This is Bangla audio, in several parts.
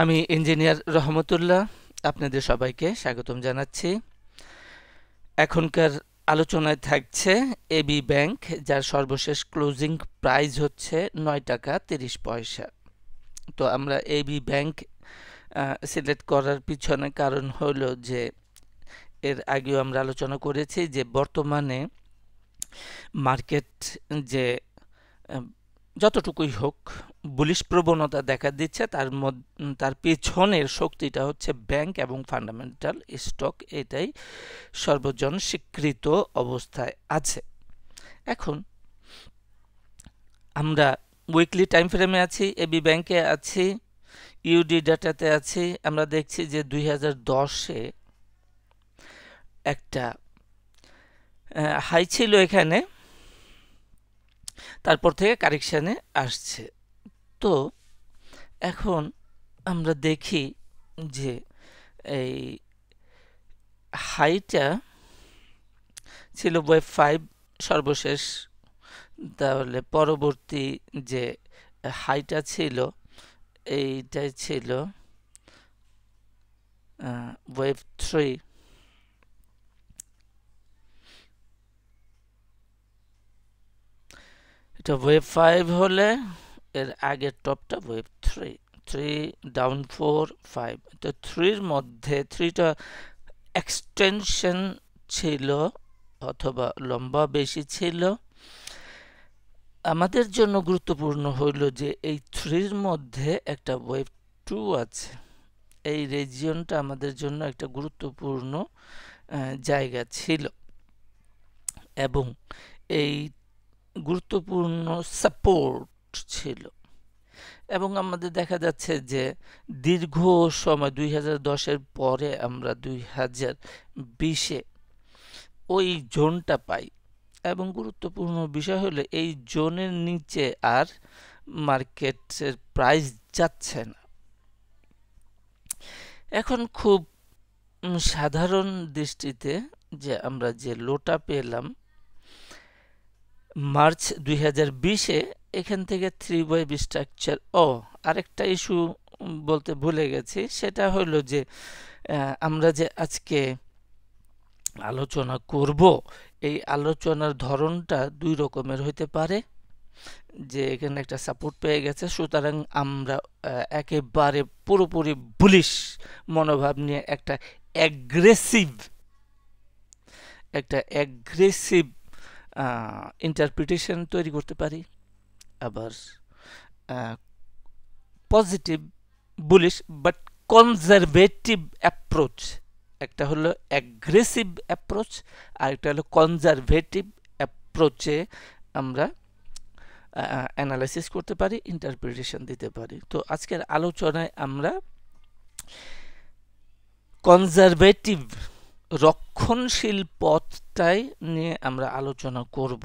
আমি ইঞ্জিনিয়ার রহমতুল্লাহ আপনাদের সবাইকে স্বাগতম জানাচ্ছি এখনকার আলোচনায় থাকছে এবি ব্যাংক যার সর্বশেষ ক্লোজিং প্রাইস হচ্ছে নয় টাকা তিরিশ পয়সা তো আমরা এবি ব্যাংক সিলেক্ট করার পিছনে কারণ হলো যে এর আগেও আমরা আলোচনা করেছি যে বর্তমানে মার্কেট যে যতটুকুই হোক বুলিশ প্রবণতা দেখা দিচ্ছে তার তার পেছনের শক্তিটা হচ্ছে ব্যাংক এবং ফান্ডামেন্টাল স্টক এটাই সর্বজন স্বীকৃত অবস্থায় আছে এখন আমরা উইকলি টাইম ফ্রেমে আছি এবি ব্যাংকে আছি ইউডি ডাটাতে আছি আমরা দেখছি যে দুই দশে একটা হাই ছিল এখানে তারপর থেকে কারেকশানে আসছে তো এখন আমরা দেখি যে এই হাইটা ছিল ওয়েব ফাইভ সর্বশেষ তাহলে পরবর্তী যে হাইটা ছিল এইটাই ছিল ওয়েব থ্রি এটা ওয়েভ ফাইভ হলে এর আগের টপটা wave three three down four five তো থ্রির মধ্যে থ্রিটা এক্সটেনশন ছিল অথবা লম্বা বেশি ছিল আমাদের জন্য গুরুত্বপূর্ণ হইল যে এই থ্রির মধ্যে একটা ওয়েভ টু আছে এই রেজিয়নটা আমাদের জন্য একটা গুরুত্বপূর্ণ জায়গা ছিল এবং এই গুরুত্বপূর্ণ সাপোর্ট ছিল এবং আমাদের দেখা যাচ্ছে যে দীর্ঘ সময় দুই হাজার দশের পরে আমরা দুই হাজার বিশে ওই জোনটা পাই এবং গুরুত্বপূর্ণ বিষয় হলো এই জোনের নিচে আর মার্কেটের প্রাইস যাচ্ছে না এখন খুব সাধারণ দৃষ্টিতে যে আমরা যে লোটা পেলাম মার্চ দুই এ এখান থেকে থ্রি ওয়েব স্ট্রাকচার ও আরেকটা ইস্যু বলতে ভুলে গেছি সেটা হলো যে আমরা যে আজকে আলোচনা করব এই আলোচনার ধরনটা দুই রকমের হইতে পারে যে এখানে একটা সাপোর্ট পেয়ে গেছে সুতরাং আমরা একেবারে পুরোপুরি বুলিশ মনোভাব নিয়ে একটা অ্যাগ্রেসিভ একটা অ্যাগ্রেসিভ ইন্টারপ্রিটেশন তৈরি করতে পারি আবার positive bullish but conservative approach একটা হলো অ্যাগ্রেসিভ অ্যাপ্রোচ আর একটা হলো কনজারভেটিভ অ্যাপ্রোচে আমরা অ্যানালাইসিস করতে পারি ইন্টারপ্রিটেশন দিতে পারি তো আজকের আলোচনায় আমরা কনজারভেটিভ রক্ষণশীল পথটাই নিয়ে আমরা আলোচনা করব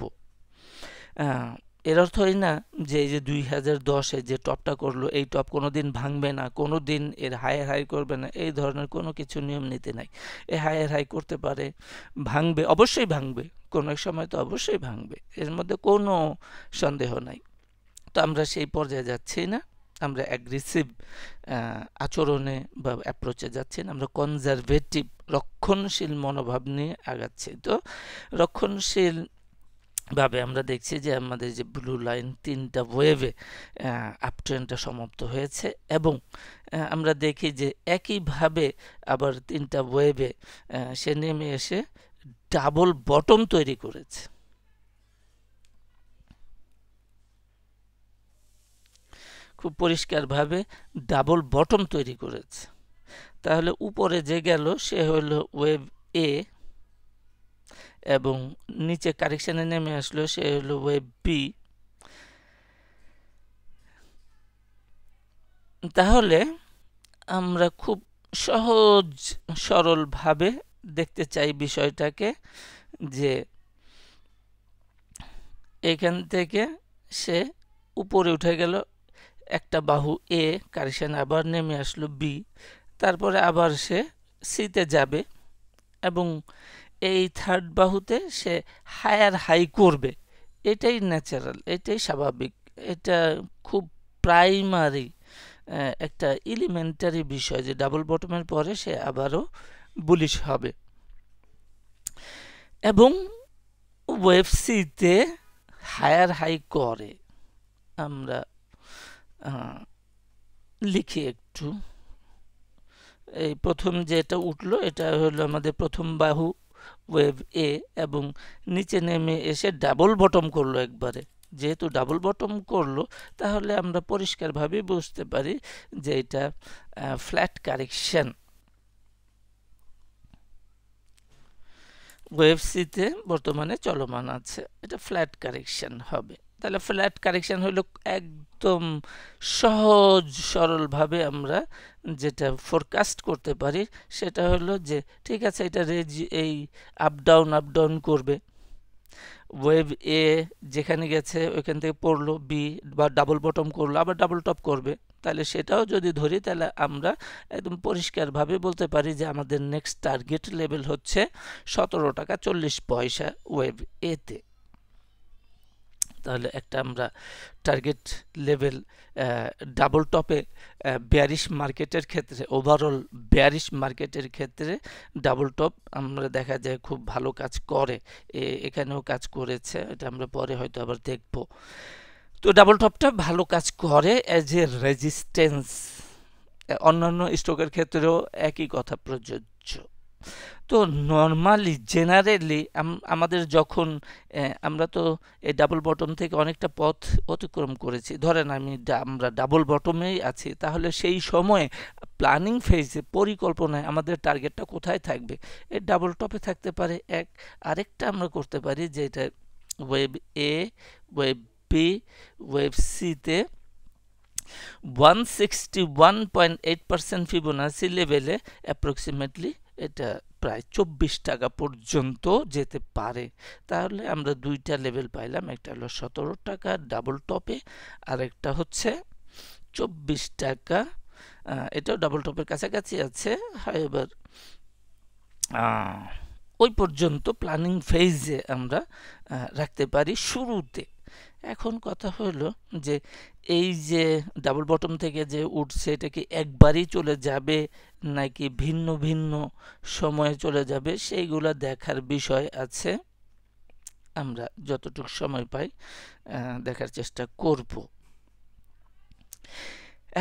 এর অর্থ এই না যে এই যে দুই হাজার দশে যে টপটা করলো এই টপ কোনো দিন ভাঙবে না কোনো দিন এর হায়ার হাই করবে না এই ধরনের কোনো কিছু নিয়ম নীতি নাই এ হায়ার হাই করতে পারে ভাঙবে অবশ্যই ভাঙবে কোনো এক সময় তো অবশ্যই ভাঙবে এর মধ্যে কোনো সন্দেহ নাই তো আমরা সেই পর্যায়ে যাচ্ছি না আমরা অ্যাগ্রেসিভ আচরণে বা অ্যাপ্রোচে যাচ্ছি না আমরা কনজারভেটিভ রক্ষণশীল মনোভাব নিয়ে আগাচ্ছে তো রক্ষণশীল ভাবে আমরা দেখছি যে আমাদের যে ব্লু লাইন তিনটা ওয়েভে আপ ট্রেনটা সমাপ্ত হয়েছে এবং আমরা দেখি যে একইভাবে আবার তিনটা ওয়েভে সে নেমে এসে ডাবল বটম তৈরি করেছে খুব পরিষ্কারভাবে ডাবল বটম তৈরি করেছে তাহলে উপরে যে গেল সে হল ওয়েব এ এবং নিচে কারেকশানে নেমে আসলো সে হল ওয়েব বি তাহলে আমরা খুব সহজ সরলভাবে দেখতে চাই বিষয়টাকে যে এখান থেকে সে উপরে উঠে গেল একটা বাহু এ কারেকশান আবার নেমে আসলো বি তারপরে আবার সে সিতে যাবে এবং এই থার্ড বাহুতে সে হায়ার হাই করবে এটাই ন্যাচারাল এটাই স্বাভাবিক এটা খুব প্রাইমারি একটা এলিমেন্টারি বিষয় যে ডাবল বটমের পরে সে আবারও বুলিশ হবে এবং ওয়েবসিতে হায়ার হাই করে আমরা লিখি একটু এই প্রথম যেটা উঠলো এটা হলো আমাদের প্রথম বাহু ওয়েব এ এবং নিচে নেমে এসে ডাবল বটম করলো একবারে যেহেতু ডাবল বটম করলো তাহলে আমরা পরিষ্কারভাবে বুঝতে পারি যে এটা ফ্ল্যাট কারেকশান ওয়েব সিতে বর্তমানে চলমান আছে এটা ফ্ল্যাট কারেকশান হবে তাহলে ফ্ল্যাট কারেকশান হলো একদম সহজ সরলভাবে আমরা যেটা ফোরকাস্ট করতে পারি সেটা হলো যে ঠিক আছে এটা রেজ এই আপ ডাউন আপ ডাউন করবে ওয়েব এ যেখানে গেছে ওইখান থেকে পড়লো বি বা ডাবল বটম করলো আবার ডাবল টপ করবে তাহলে সেটাও যদি ধরি তাহলে আমরা একদম পরিষ্কারভাবে বলতে পারি যে আমাদের নেক্সট টার্গেট লেভেল হচ্ছে সতেরো টাকা চল্লিশ পয়সা ওয়েব এতে তাহলে একটা আমরা টার্গেট লেভেল ডাবল টপে ব্যারিশ মার্কেটের ক্ষেত্রে ওভারঅল ব্যারিশ মার্কেটের ক্ষেত্রে ডাবল টপ আমরা দেখা যায় খুব ভালো কাজ করে এখানেও কাজ করেছে এটা আমরা পরে হয়তো আবার দেখব তো ডাবল টপটা ভালো কাজ করে অ্যাজ এ রেজিস্ট্যান্স অন্যান্য স্টকের ক্ষেত্রেও একই কথা প্রযোজ্য তো নর্মালি জেনারেলি আমাদের যখন আমরা তো এই ডাবল বটম থেকে অনেকটা পথ অতিক্রম করেছি ধরেন আমি আমরা ডাবল বটমেই আছি তাহলে সেই সময়ে প্ল্যানিং ফেজে পরিকল্পনায় আমাদের টার্গেটটা কোথায় থাকবে এই ডাবল টপে থাকতে পারে এক আরেকটা আমরা করতে পারি যেটা wave A wave B wave সিতে one sixty one point eight percent Fibonacci লেভেলে অ্যাপ্রক্সিমেটলি এটা প্রায় চব্বিশ টাকা পর্যন্ত যেতে পারে তাহলে আমরা দুইটা লেভেল পাইলাম একটা হলো সতেরো টাকা ডাবল টপে আর একটা হচ্ছে চব্বিশ টাকা এটাও ডাবল টপের কাছাকাছি আছে হাইবার ওই পর্যন্ত প্ল্যানিং ফেজে আমরা রাখতে পারি শুরুতে এখন কথা হলো যে এই যে ডাবল বটম থেকে যে উঠছে এটা কি একবারই চলে যাবে নাকি ভিন্ন ভিন্ন সময়ে চলে যাবে সেইগুলা দেখার বিষয় আছে আমরা যতটুকু সময় পাই দেখার চেষ্টা করব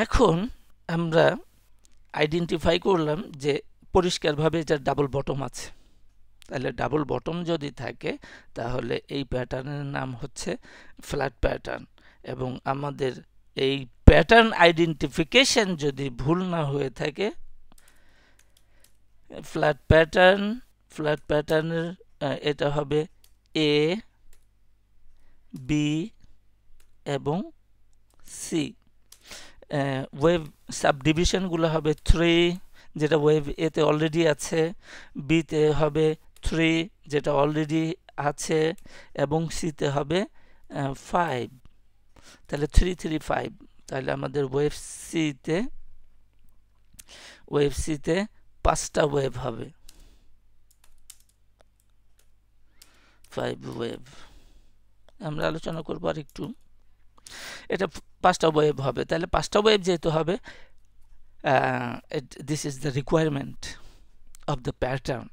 এখন আমরা আইডেন্টিফাই করলাম যে পরিষ্কারভাবে এটার ডাবল বটম আছে তাহলে ডাবল বটম যদি থাকে তাহলে এই প্যাটার্নের নাম হচ্ছে ফ্ল্যাট প্যাটার্ন এবং আমাদের এই প্যাটার্ন আইডেন্টিফিকেশন যদি ভুল না হয়ে থাকে ফ্ল্যাট প্যাটার্ন ফ্ল্যাট প্যাটার্নের এটা হবে এ বি এবং সি সাব সাবডিভিশনগুলো হবে থ্রি যেটা ওয়েব এতে অলরেডি আছে বিতে হবে থ্রি যেটা অলরেডি আছে এবং সিতে হবে ফাইভ তাহলে থ্রি থ্রি ফাইভ তাহলে আমাদের ওয়েব সিতে ওয়েব সিতে পাঁচটা ওয়েভ হবে ফাইভ ওয়েভ আমরা আলোচনা করবো আর একটু এটা পাঁচটা ওয়েভ হবে তাহলে পাঁচটা ওয়েভ যেহেতু হবে this is the requirement of the pattern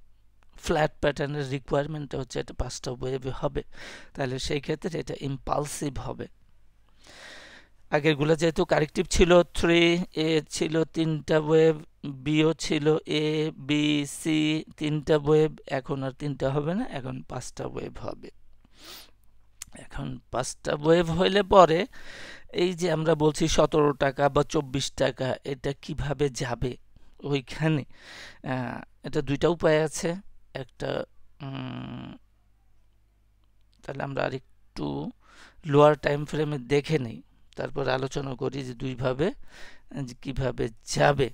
flat প্যাটার্নের রিকোয়ারমেন্ট হচ্ছে এটা পাঁচটা ওয়েভে হবে তাহলে সেই ক্ষেত্রে এটা ইম্পালসিভ হবে আগেরগুলো যেহেতু কারেক্টিভ ছিল থ্রি এ ছিল তিনটা ওয়েভ বিও ছিল এ বি সি তিনটা ওয়েব এখন আর তিনটা হবে না এখন পাঁচটা ওয়েব হবে এখন পাঁচটা ওয়েব হইলে পরে এই যে আমরা বলছি সতেরো টাকা বা চব্বিশ টাকা এটা কিভাবে যাবে ওইখানে এটা দুইটা উপায় আছে একটা তাহলে আমরা আরেকটু লোয়ার টাইম ফ্রেমে দেখে নেই তারপর আলোচনা করি যে দুইভাবে কিভাবে যাবে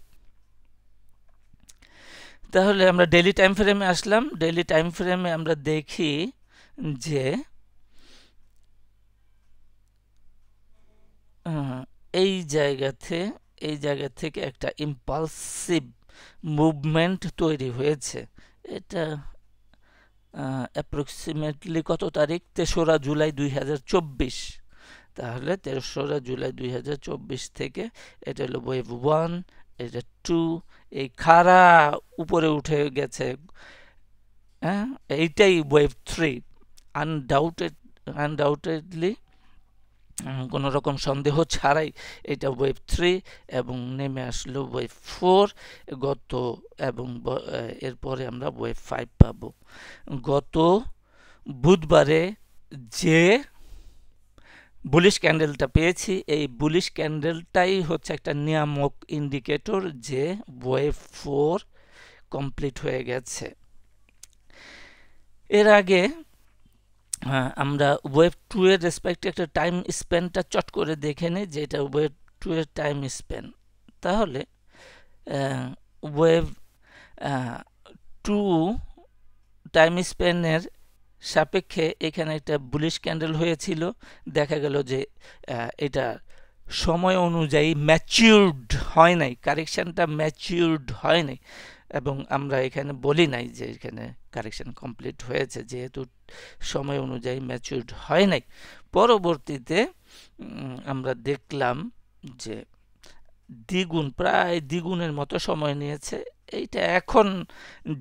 তাহলে আমরা ডেলি টাইম ফ্রেমে আসলাম ডেলি টাইম ফ্রেমে আমরা দেখি যে এই জায়গাতে এই জায়গা থেকে একটা ইম্পালসিভ মুভমেন্ট তৈরি হয়েছে এটা অ্যাপ্রক্সিমেটলি কত তারিখ তেসরা জুলাই দুই তাহলে তেসরা জুলাই দুই থেকে এটা হলো ওয়েভ ওয়ান এটা টু এই খাড়া উপরে উঠে গেছে হ্যাঁ এইটাই ওয়েব থ্রি আনডাউটেড আনডাউটেডলি কোনো রকম সন্দেহ ছাড়াই এটা ওয়েব থ্রি এবং নেমে আসলো ওয়েব ফোর গত এবং এরপরে আমরা ওয়েব ফাইভ পাব গত বুধবারে যে বুলিশ ক্যান্ডেলটা পেয়েছি এই বুলিশ ক্যান্ডেলটাই হচ্ছে একটা নিয়ামক ইন্ডিকেটর যে ওয়েভ ফোর কমপ্লিট হয়ে গেছে এর আগে আমরা ওয়েব টু এর রেসপেক্টে একটা টাইম স্পেনটা চট করে দেখে নিই যে এটা ওয়েব টু এর টাইম স্পেন তাহলে ওয়েব টু টাইম স্পেনের সাপেক্ষে এখানে একটা বুলিশ ক্যান্ডেল হয়েছিল দেখা গেল যে এটা সময় অনুযায়ী ম্যাচিউরড হয় নাই কারেকশানটা ম্যাচিউরড হয় নাই এবং আমরা এখানে বলি নাই যে এখানে কারেকশান কমপ্লিট হয়েছে যেহেতু সময় অনুযায়ী ম্যাচিউরড হয় নাই পরবর্তীতে আমরা দেখলাম যে দ্বিগুণ প্রায় দ্বিগুণের মতো সময় নিয়েছে এইটা এখন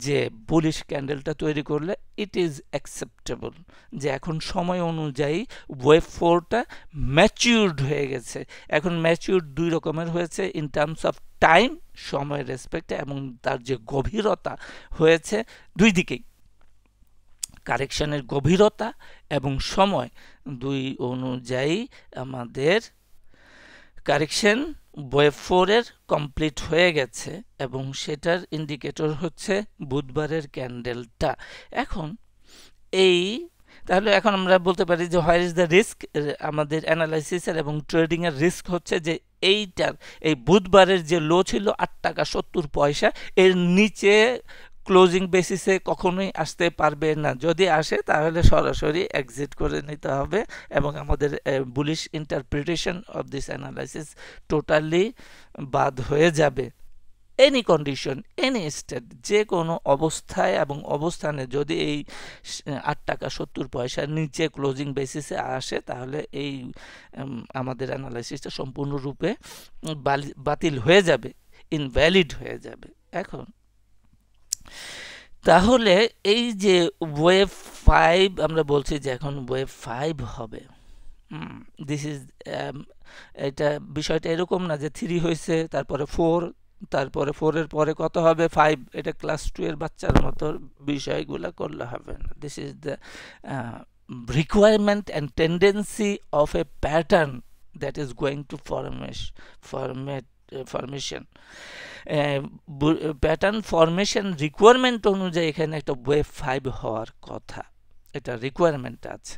যে বুলিশ ক্যান্ডেলটা তৈরি করলে ইট ইজ অ্যাকসেপ্টেবল যে এখন সময় অনুযায়ী ওয়েব ফোরটা ম্যাচিউরড হয়ে গেছে এখন ম্যাচিউরড দুই রকমের হয়েছে ইন টার্মস অফ টাইম সময়ের রেসপেক্টে এবং তার যে গভীরতা হয়েছে দুই দিকেই কারেকশানের গভীরতা এবং সময় দুই অনুযায়ী আমাদের কারেকশন ওয়েব ফোরের কমপ্লিট হয়ে গেছে এবং সেটার ইন্ডিকেটর হচ্ছে বুধবারের ক্যান্ডেলটা এখন এই তাহলে এখন আমরা বলতে পারি যে হোয়ার ইজ দ্য রিস্ক আমাদের অ্যানালাইসিসের এবং ট্রেডিংয়ের রিস্ক হচ্ছে যে এইটার এই বুধবারের যে লো ছিল আট টাকা সত্তর পয়সা এর নিচে ক্লোজিং বেসিসে কখনোই আসতে পারবে না যদি আসে তাহলে সরাসরি এক্সিট করে নিতে হবে এবং আমাদের bullish interpretation of this analysis totally বাদ হয়ে যাবে এনি কন্ডিশন এনি স্টেট যে কোনো অবস্থায় এবং অবস্থানে যদি এই আট টাকা সত্তর পয়সার নিচে ক্লোজিং বেসিসে আসে তাহলে এই আমাদের অ্যানালাইসিসটা সম্পূর্ণরূপে বাতিল হয়ে যাবে ইনভ্যালিড হয়ে যাবে এখন তাহলে এই যে ওয়েভ ফাইভ আমরা বলছি যে এখন ওয়েভ ফাইভ হবে দিস ইজ um, এটা বিষয়টা এরকম না যে থ্রি হয়েছে তারপরে ফোর তারপরে ফোরের পরে কত হবে ফাইভ এটা ক্লাস টু এর বাচ্চার মতো বিষয়গুলো করলে হবে না this is the requirement and tendency of a pattern that is going to formation format formation pattern formation requirement অনুযায়ী এখানে একটা ওয়েব ফাইভ হওয়ার কথা এটা রিকোয়ারমেন্ট আছে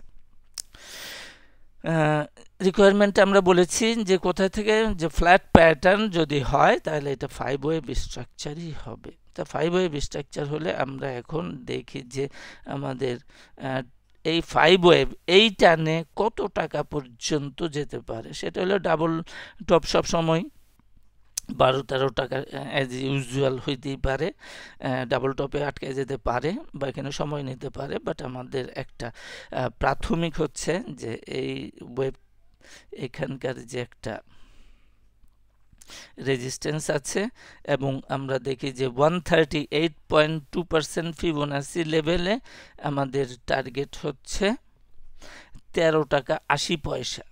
রিকোয়ারমেন্ট আমরা বলেছি যে কোথা থেকে যে ফ্ল্যাট প্যাটার্ন যদি হয় তাহলে এটা ফাইভ ওয়েব স্ট্রাকচারই হবে তা ফাইভ ওয়েব স্ট্রাকচার হলে আমরা এখন দেখি যে আমাদের এই ফাইভ ওয়েব এই টানে কত টাকা পর্যন্ত যেতে পারে সেটা হলো ডাবল টপ সব সময় বারো তেরো টাকা অ্যাজ ইউজুয়াল হইতেই পারে ডাবল টপে আটকে যেতে পারে বা এখানে সময় নিতে পারে বাট আমাদের একটা প্রাথমিক হচ্ছে যে এই ওয়েব এখানকার যে একটা রেজিস্ট্যান্স আছে এবং আমরা দেখি যে one thirty eight point two percent Fibonacci লেভেলে আমাদের টার্গেট হচ্ছে তেরো টাকা আশি পয়সা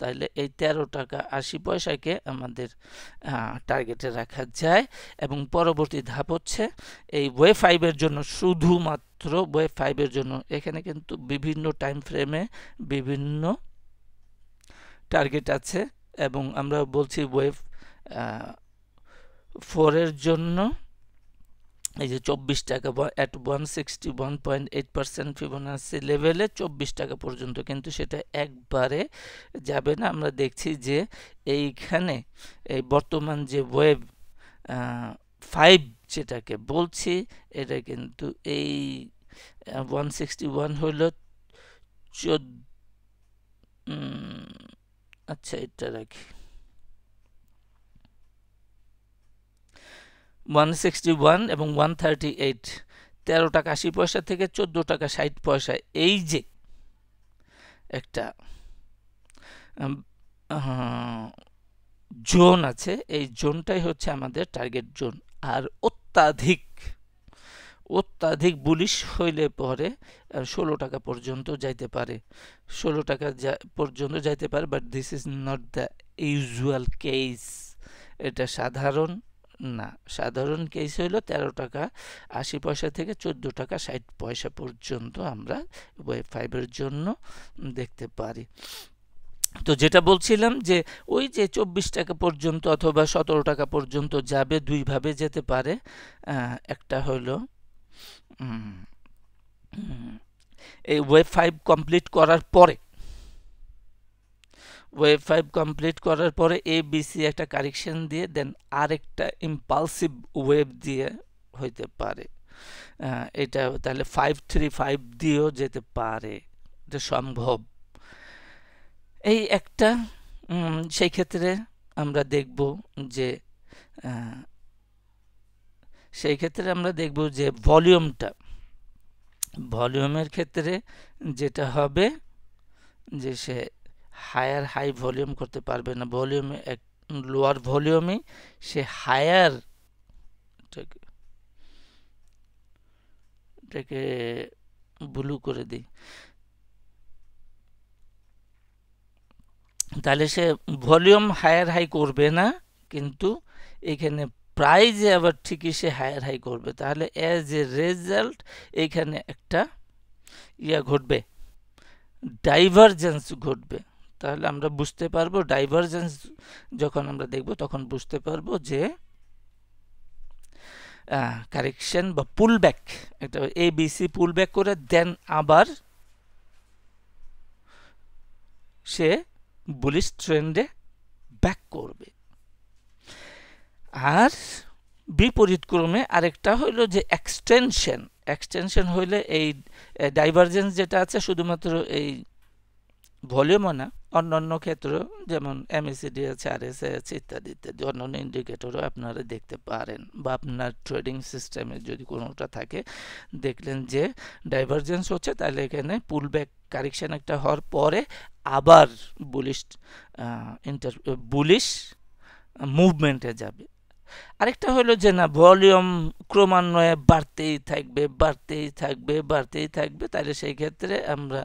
তাহলে এই তেরো টাকা আশি পয়সাকে আমাদের টার্গেটে রাখা যায় এবং পরবর্তী ধাপ হচ্ছে এই ওয়ে ফাইভের জন্য শুধুমাত্র ওয়ে ফাইভের জন্য এখানে কিন্তু বিভিন্ন টাইম ফ্রেমে বিভিন্ন টার্গেট আছে এবং আমরা বলছি ওয়েব ফোরের জন্য এই যে চব্বিশ টাকা at one sixty one point eight percent Fibonacci লেভেলে চব্বিশ টাকা পর্যন্ত কিন্তু সেটা একবারে যাবে না আমরা দেখছি যে এইখানে এই বর্তমান যে ওয়েব ফাইভ যেটাকে বলছি এটা কিন্তু এই ওয়ান সিক্সটি ওয়ান হইল চোদ্দ আচ্ছা এটা রাখি ওয়ান সিক্সটি ওয়ান এবং ওয়ান থার্টি এইট তেরো টাকা আশি পয়সা থেকে চোদ্দো টাকা ষাট পয়সা এই যে একটা জোন আছে এই জোনটাই হচ্ছে আমাদের টার্গেট জোন আর অত্যাধিক অত্যাধিক বুলিশ হইলে পরে ষোলো টাকা পর্যন্ত যাইতে পারে ষোলো টাকা পর্যন্ত যাইতে পারে but this is not the usual case এটা সাধারণ না সাধারণ কেস হইল তেরো টাকা আশি পয়সা থেকে চোদ্দো টাকা ষাট পয়সা পর্যন্ত আমরা ওয়েব ফাইভের জন্য দেখতে পারি তো যেটা বলছিলাম যে ওই যে চব্বিশ টাকা পর্যন্ত অথবা সতেরো টাকা পর্যন্ত যাবে দুইভাবে যেতে পারে একটা হলো এই ওয়েব ফাইভ কমপ্লিট করার পরে ওয়েব ফাইভ কমপ্লিট করার পরে এ বিসি একটা কারেকশন দিয়ে দেন আরেকটা ইম্পালসিভ ওয়েব দিয়ে হইতে পারে এটা তাহলে ফাইভ থ্রি ফাইভ দিয়েও যেতে পারে এটা সম্ভব এই একটা সেই ক্ষেত্রে আমরা দেখব যে সেই ক্ষেত্রে আমরা দেখব যে ভলিউমটা ভলিউমের ক্ষেত্রে যেটা হবে যে সে হায়ার হাই ভলিউম করতে পারবে না ভলিউমে এক লোয়ার ভলিউমে সে হায়ার এটাকে ব্লু করে দিই তাহলে সে ভলিউম হায়ার হাই করবে না কিন্তু এখানে প্রাইজে আবার ঠিকই সে হায়ার হাই করবে তাহলে অ্যাজ এ রেজাল্ট এখানে একটা ইয়া ঘটবে ডাইভারজেন্স ঘটবে তাহলে আমরা বুঝতে পারবো ডাইভারজেন্স যখন আমরা দেখব তখন বুঝতে পারবো যে কারেকশন বা পুলব্যাক এটা এ বিসি পুলব্যাক করে দেন আবার সে বুলিশ ট্রেন্ডে ব্যাক করবে আর বিপরীত ক্রমে আরেকটা হইল যে এক্সটেনশন এক্সটেনশন হইলে এই ডাইভারজেন্স যেটা আছে শুধুমাত্র এই ভলিউমও না অন্যান্য ক্ষেত্র যেমন আর এস আছে ইত্যাদি ইত্যাদি অন্যান্য ইন্ডিকেটরও আপনারা দেখতে পারেন বা আপনার ট্রেডিং সিস্টেমে যদি কোনোটা থাকে দেখলেন যে ডাইভারজেন্স হচ্ছে তাহলে এখানে পুল ব্যাক কারেকশান একটা হওয়ার পরে আবার বুলিশ ইন্টার বুলিশ মুভমেন্টে যাবে আরেকটা হলো যে না ভলিউম ক্রমান্বয়ে বাড়তেই থাকবে বাড়তেই থাকবে বাড়তেই থাকবে তাহলে সেই ক্ষেত্রে আমরা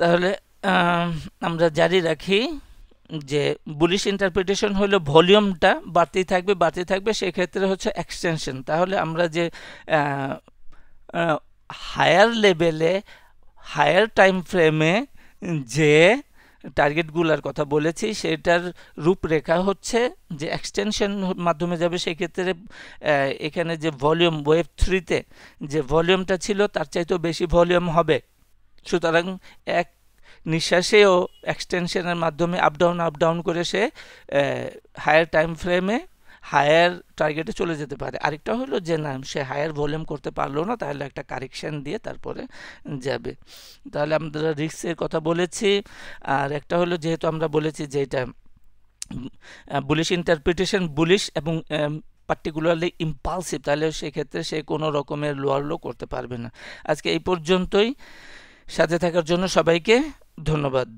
তাহলে আমরা জারি রাখি যে বুলিশ ইন্টারপ্রিটেশন হলো ভলিউমটা বাড়তেই থাকবে বাড়তেই থাকবে সেক্ষেত্রে হচ্ছে এক্সটেনশন তাহলে আমরা যে হায়ার লেভেলে হায়ার টাইম ফ্রেমে যে টার্গেটগুলোর কথা বলেছি সেটার রূপরেখা হচ্ছে যে এক্সটেনশন মাধ্যমে যাবে সেক্ষেত্রে এখানে যে ভলিউম ওয়েব থ্রিতে যে ভলিউমটা ছিল তার চাইতেও বেশি ভলিউম হবে সুতরাং এক নিঃশ্বাসেও এক্সটেনশনের মাধ্যমে আপ ডাউন আপ ডাউন করে সে হায়ার টাইম ফ্রেমে হায়ার টার্গেটে চলে যেতে পারে আরেকটা হলো যে না সে হায়ার ভলিউম করতে পারলো না তাহলে একটা কারেকশান দিয়ে তারপরে যাবে তাহলে আমরা রিস্কের কথা বলেছি আর একটা হলো যেহেতু আমরা বলেছি যে এটা বুলিশ ইন্টারপ্রিটেশন বুলিশ এবং পার্টিকুলারলি ইম্পালসিভ তাহলে সেক্ষেত্রে সে কোনো রকমের লোয়ার লো করতে পারবে না আজকে এই পর্যন্তই সাথে থাকার জন্য সবাইকে ধন্যবাদ